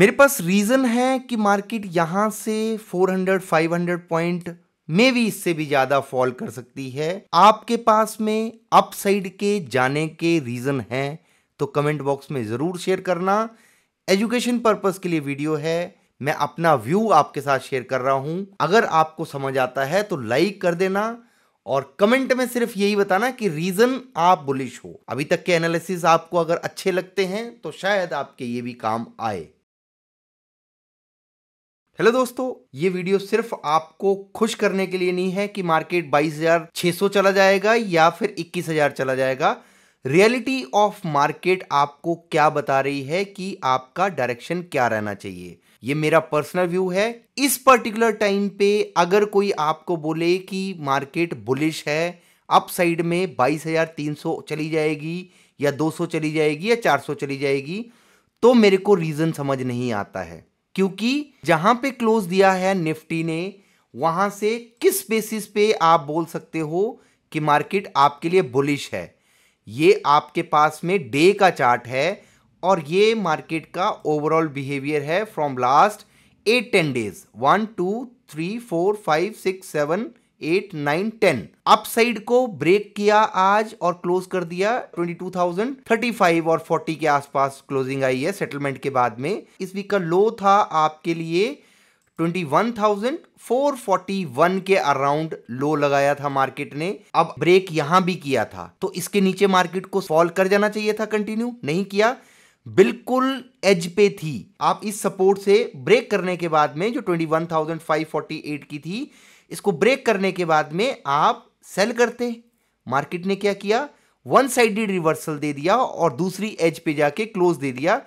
मेरे पास रीज़न है कि मार्केट यहां से 400 500 पॉइंट में भी इससे भी ज़्यादा फॉल कर सकती है आपके पास में अपसाइड के जाने के रीज़न हैं तो कमेंट बॉक्स में ज़रूर शेयर करना एजुकेशन पर्पज़ के लिए वीडियो है मैं अपना व्यू आपके साथ शेयर कर रहा हूं अगर आपको समझ आता है तो लाइक कर देना और कमेंट में सिर्फ यही बताना कि रीज़न आप बुलिश हो अभी तक के एनालिसिस आपको अगर अच्छे लगते हैं तो शायद आपके ये भी काम आए हेलो दोस्तों ये वीडियो सिर्फ आपको खुश करने के लिए नहीं है कि मार्केट 22,600 चला जाएगा या फिर 21,000 चला जाएगा रियलिटी ऑफ मार्केट आपको क्या बता रही है कि आपका डायरेक्शन क्या रहना चाहिए ये मेरा पर्सनल व्यू है इस पर्टिकुलर टाइम पे अगर कोई आपको बोले कि मार्केट बुलिश है अप साइड में 22,300 चली जाएगी या 200 चली जाएगी या 400 चली जाएगी तो मेरे को रीज़न समझ नहीं आता है क्योंकि जहां पे क्लोज दिया है निफ्टी ने वहां से किस बेसिस पे आप बोल सकते हो कि मार्केट आपके लिए बुलिश है ये आपके पास में डे का चार्ट है और ये मार्केट का ओवरऑल बिहेवियर है from last eight ten days one two three four five six seven eight nine ten upside को ब्रेक किया आज और क्लोज कर दिया twenty two thousand thirty five और फोर्टी के आसपास क्लोजिंग आई है सेटलमेंट के बाद में इस वीक का लो था आपके लिए twenty one thousand four forty one के अराउंड लो लगाया था मार्केट ने अब ब्रेक यहां भी किया था तो इसके नीचे मार्केट को फॉल कर जाना चाहिए था कंटिन्यू नहीं किया बिल्कुल एज पे थी आप इस सपोर्ट से ब्रेक करने के बाद में जो twenty one thousand five forty eight की थी इसको ब्रेक करने के बाद में आप सेल करते मार्केट ने क्या किया वन साइडेड रिवर्सल दे दिया और दूसरी एज पे जाके क्लोज दे दिया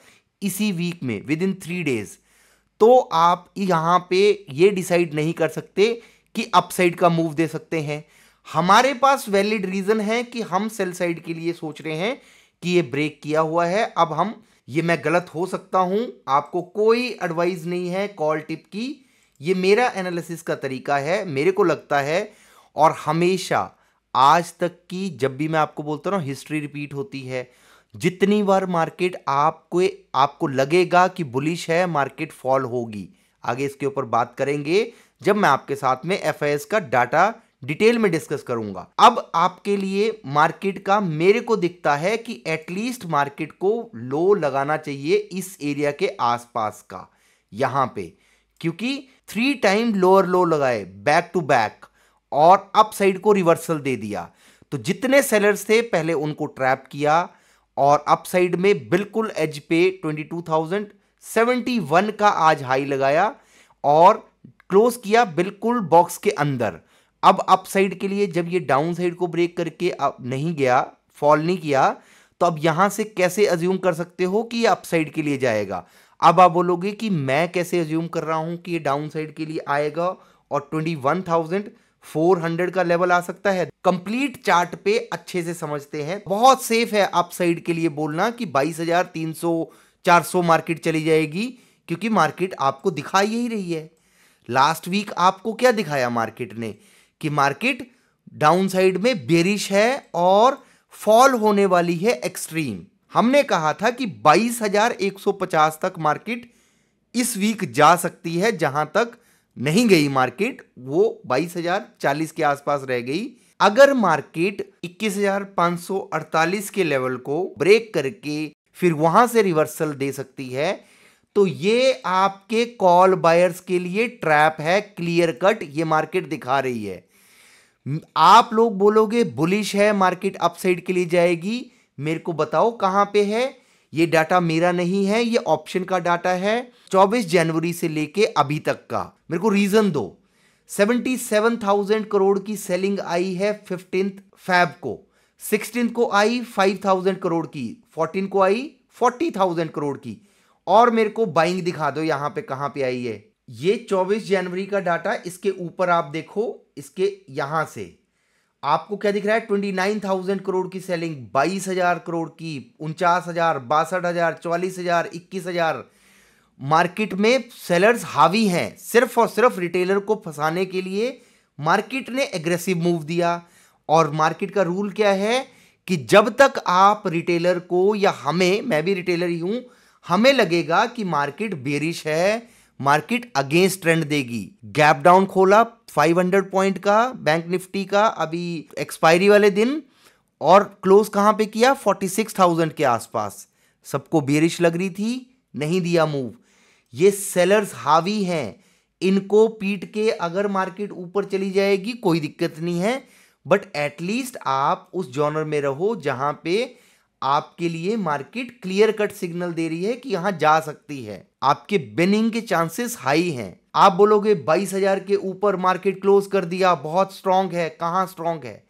इसी वीक में विद इन थ्री डेज तो आप यहां पे ये डिसाइड नहीं कर सकते कि अपसाइड का मूव दे सकते हैं हमारे पास वैलिड रीज़न है कि हम सेल साइड के लिए सोच रहे हैं कि ये ब्रेक किया हुआ है अब हम ये मैं गलत हो सकता हूं आपको कोई एडवाइस नहीं है कॉल टिप की ये मेरा एनालिसिस का तरीका है मेरे को लगता है और हमेशा आज तक की जब भी मैं आपको बोलता रहा हिस्ट्री रिपीट होती है जितनी बार मार्केट आपको आपको लगेगा कि बुलिश है मार्केट फॉल होगी आगे इसके ऊपर बात करेंगे जब मैं आपके साथ में एफ का डाटा डिटेल में डिस्कस करूंगा अब आपके लिए मार्केट का मेरे को दिखता है कि एटलीस्ट मार्केट को लो लगाना चाहिए इस एरिया के आसपास का यहां पे क्योंकि थ्री टाइम लोअर लो लगाए बैक टू बैक और अप साइड को रिवर्सल दे दिया तो जितने सेलर्स थे पहले उनको ट्रैप किया और अप साइड में बिल्कुल एज पे 22,071 का आज हाई लगाया और क्लोज किया बिल्कुल बॉक्स के अंदर अब अप साइड के लिए जब ये डाउन साइड को ब्रेक करके अब नहीं गया फॉल नहीं किया तो अब यहां से कैसे अज्यूम कर सकते हो कि ये अपसाइड के लिए जाएगा अब आप बोलोगे कि मैं कैसे अज्यूम कर रहा हूं कि ये डाउन साइड के लिए आएगा और twenty one thousand four hundred का लेवल आ सकता है कंप्लीट चार्ट पे अच्छे से समझते हैं बहुत सेफ है अप साइड के लिए बोलना कि बाईस हजार तीन सौ चार सौ मार्केट चली जाएगी क्योंकि मार्केट आपको दिखाई ही रही है लास्ट वीक आपको क्या दिखाया मार्केट ने कि मार्केट डाउन साइड में बेरिश है और फॉल होने वाली है एक्सट्रीम हमने कहा था कि 22,150 तक मार्केट इस वीक जा सकती है जहां तक नहीं गई मार्केट वो 22,040 के आसपास रह गई अगर मार्केट 21,548 के लेवल को ब्रेक करके फिर वहां से रिवर्सल दे सकती है तो ये आपके कॉल बायर्स के लिए ट्रैप है क्लियर कट ये मार्केट दिखा रही है आप लोग बोलोगे बुलिश है मार्केट अपसाइड के लिए जाएगी मेरे को बताओ कहाँ पे है ये डाटा मेरा नहीं है ये ऑप्शन का डाटा है 24 जनवरी से लेके अभी तक का मेरे को रीजन दो 77,000 करोड़ की सेलिंग आई है फिफ्टीन फैब को सिक्सटीन को आई 5,000 करोड़ की फोर्टीन को आई 40,000 करोड़ की और मेरे को बाइंग दिखा दो यहां पे कहां पे आई है ये 24 जनवरी का डाटा इसके ऊपर आप देखो इसके यहां से आपको क्या दिख रहा है ट्वेंटी नाइन थाउजेंड करोड़ की सेलिंग बाईस हजार करोड़ की उनचास हजार बासठ हजार चौलीस हजार इक्कीस हजार मार्केट में सेलर्स हावी हैं सिर्फ और सिर्फ रिटेलर को फंसाने के लिए मार्केट ने एग्रेसिव मूव दिया और मार्केट का रूल क्या है कि जब तक आप रिटेलर को या हमें मैं भी रिटेलर ही हूं हमें लगेगा कि मार्केट बेरिश है मार्केट अगेंस्ट ट्रेंड देगी गैप डाउन खोला 500 पॉइंट का बैंक निफ्टी का अभी एक्सपायरी वाले दिन और क्लोज कहाँ पे किया 46,000 के आसपास सबको बेरिश लग रही थी नहीं दिया मूव ये सेलर्स हावी हैं इनको पीट के अगर मार्केट ऊपर चली जाएगी कोई दिक्कत नहीं है बट एटलीस्ट आप उस जॉनर में रहो जहां पे आपके लिए मार्केट क्लियर कट सिग्नल दे रही है कि यहाँ जा सकती है आपके बेनिंग के चांसेस हाई हैं आप बोलोगे बाईस हजार के ऊपर मार्केट क्लोज कर दिया बहुत स्ट्रांग है कहा स्ट्रांग है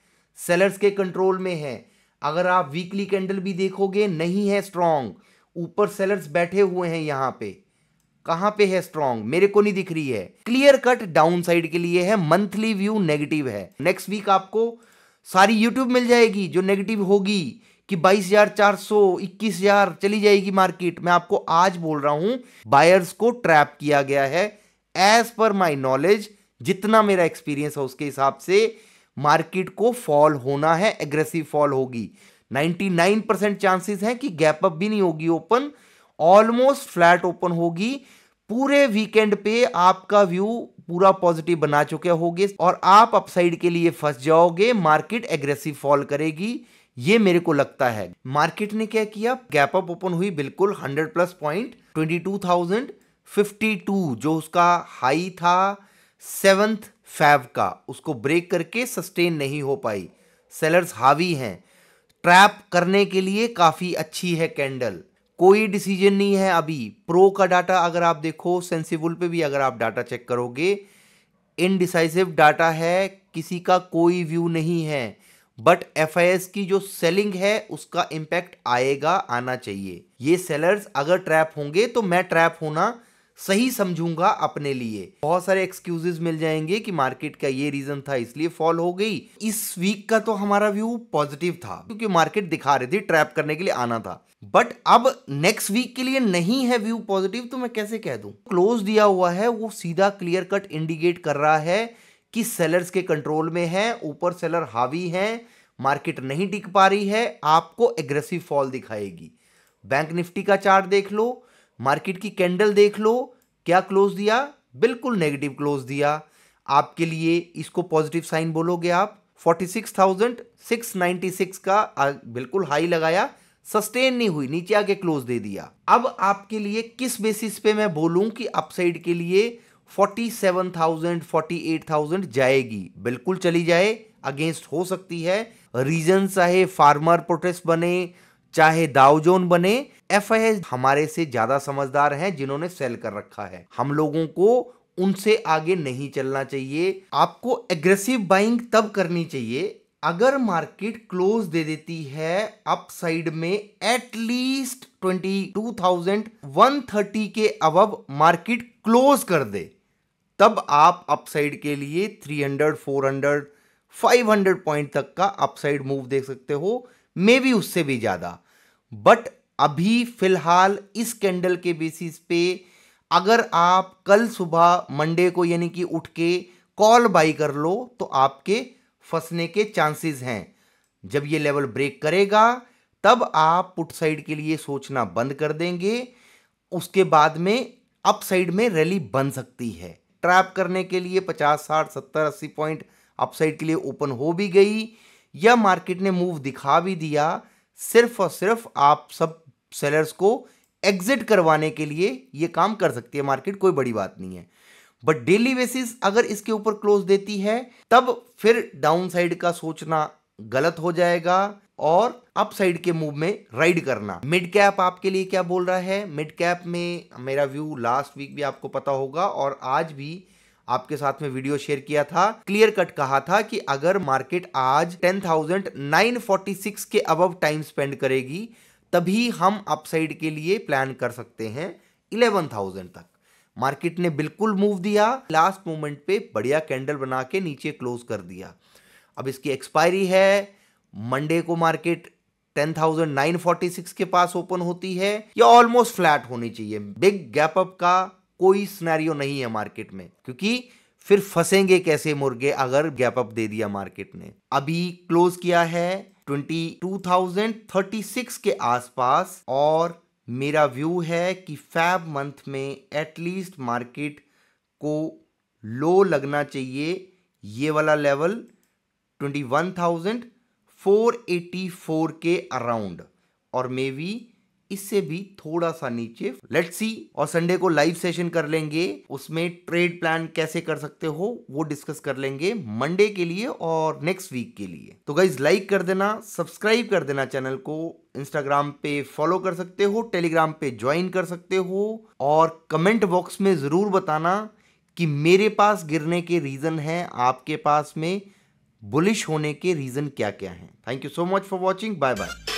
सेलर्स के कंट्रोल में है अगर आप वीकली कैंडल भी देखोगे नहीं है स्ट्रांग ऊपर सेलर्स बैठे हुए हैं यहाँ पे कहां पे है स्ट्रांग मेरे को नहीं दिख रही है क्लियर कट डाउन साइड के लिए है मंथली व्यू नेगेटिव है नेक्स्ट वीक आपको सारी यूट्यूब मिल जाएगी जो नेगेटिव होगी कि बाईस हजार चार सौ इक्कीस हजार चली जाएगी मार्केट मैं आपको आज बोल रहा हूं बायर्स को ट्रैप किया गया है एज पर माई नॉलेज जितना मेरा एक्सपीरियंस है उसके हिसाब से मार्केट को फॉल होना है एग्रेसिव फॉल होगी 99 परसेंट चांसेस हैं कि गैप अप भी नहीं होगी ओपन ऑलमोस्ट फ्लैट ओपन होगी पूरे वीकेंड पे आपका व्यू पूरा पॉजिटिव बना चुके होगे और आप अपसाइड के लिए फंस जाओगे मार्केट एग्रेसिव फॉल करेगी ये मेरे को लगता है मार्केट ने क्या किया गैप अप ओपन हुई बिल्कुल 100 प्लस पॉइंट 22,052 जो उसका हाई था सेवन्थ फैब का उसको ब्रेक करके सस्टेन नहीं हो पाई सेलर्स हावी हैं ट्रैप करने के लिए काफ़ी अच्छी है कैंडल कोई डिसीजन नहीं है अभी प्रो का डाटा अगर आप देखो सेंसिबल पे भी अगर आप डाटा चेक करोगे इनडिसाइसिव डाटा है किसी का कोई व्यू नहीं है बट एफ की जो सेलिंग है उसका इम्पैक्ट आएगा आना चाहिए ये सेलर्स अगर ट्रैप होंगे तो मैं ट्रैप होना सही समझूंगा अपने लिए बहुत सारे एक्सक्यूजेज मिल जाएंगे कि मार्केट का ये रीजन था इसलिए फॉल हो गई इस वीक का तो हमारा व्यू पॉजिटिव था क्योंकि मार्केट दिखा रही थी ट्रैप करने के लिए आना था बट अब नेक्स्ट वीक के लिए नहीं है व्यू पॉजिटिव तो मैं कैसे कह दूं क्लोज दिया हुआ है वो सीधा क्लियर कट इंडिकेट कर रहा है कि सेलर्स के कंट्रोल में है ऊपर सेलर हावी है मार्केट नहीं टिक पा रही है आपको एग्रेसिव फॉल दिखाएगी बैंक निफ्टी का चार्ट देख लो मार्केट की कैंडल देख लो क्या क्लोज दिया बिल्कुल नेगेटिव क्लोज दिया आपके लिए इसको पॉजिटिव साइन बोलोगे आप 46,696 का बिल्कुल हाई लगाया सस्टेन नहीं हुई नीचे आके क्लोज दे दिया अब आपके लिए किस बेसिस पे मैं बोलूं कि अपसाइड के लिए 47,000, 48,000 जाएगी बिल्कुल चली जाए अगेंस्ट हो सकती है रीजन चाहे फार्मर प्रोटेस्ट बने चाहे दावजोन बने एफ हमारे से ज्यादा समझदार हैं जिन्होंने सेल कर रखा है हम लोगों को उनसे आगे नहीं चलना चाहिए आपको एग्रेसिव बाइंग तब करनी चाहिए अगर मार्केट क्लोज दे देती है अप साइड में at least twenty two thousand one thirty के अब मार्केट क्लोज कर दे तब आप अपसाइड के लिए 300, 400, 500 पॉइंट तक का अपसाइड मूव देख सकते हो मे भी उससे भी ज़्यादा बट अभी फिलहाल इस कैंडल के बेसिस पे अगर आप कल सुबह मंडे को यानी कि उठ के कॉल बाई कर लो तो आपके फंसने के चांसेस हैं जब ये लेवल ब्रेक करेगा तब आप पुट साइड के लिए सोचना बंद कर देंगे उसके बाद में अप साइड में रैली बन सकती है ट्रैप करने के लिए पचास साठ सत्तर अस्सी पॉइंट अपसाइड के लिए ओपन हो भी गई या मार्केट ने मूव दिखा भी दिया सिर्फ और सिर्फ आप सब सेलर्स को एग्जिट करवाने के लिए ये काम कर सकती है मार्केट कोई बड़ी बात नहीं है बट डेली बेसिस अगर इसके ऊपर क्लोज देती है तब फिर डाउन साइड का सोचना गलत हो जाएगा और अप साइड के मूव में राइड करना मिड कैप आपके लिए क्या बोल रहा है मिड कैप में मेरा व्यू लास्ट वीक भी आपको पता होगा और आज भी आपके साथ में वीडियो शेयर किया था क्लियर कट कहा था कि अगर मार्केट आज 10,946 के अब टाइम स्पेंड करेगी तभी हम अपसाइड के लिए प्लान कर सकते हैं 11,000 तक मार्केट ने बिल्कुल मूव दिया लास्ट मोमेंट पे बढ़िया कैंडल बना के नीचे क्लोज कर दिया अब इसकी एक्सपायरी है मंडे को मार्केट 10,946 के पास ओपन होती है या ऑलमोस्ट फ्लैट होनी चाहिए बिग गैप अप का कोई स्नैरियो नहीं है मार्केट में क्योंकि फिर फंसेंगे कैसे मुर्गे अगर गैप अप दे दिया मार्केट ने अभी क्लोज किया है 22,036 के आसपास और मेरा व्यू है कि फैब मंथ में एटलीस्ट मार्केट को लो लगना चाहिए ये वाला लेवल 21,000 484 के अराउंड और मे बी इससे भी थोड़ा सा नीचे लेट सी और संडे को लाइव सेशन कर लेंगे उसमें ट्रेड प्लान कैसे कर सकते हो वो डिस्कस कर लेंगे मंडे के लिए और नेक्स्ट वीक के लिए तो गाइज लाइक कर देना सब्सक्राइब कर देना चैनल को इंस्टाग्राम पे फॉलो कर सकते हो टेलीग्राम पे ज्वाइन कर सकते हो और कमेंट बॉक्स में जरूर बताना कि मेरे पास गिरने के रीजन है आपके पास में बुलिश होने के रीज़न क्या क्या हैं thank you so much for watching bye bye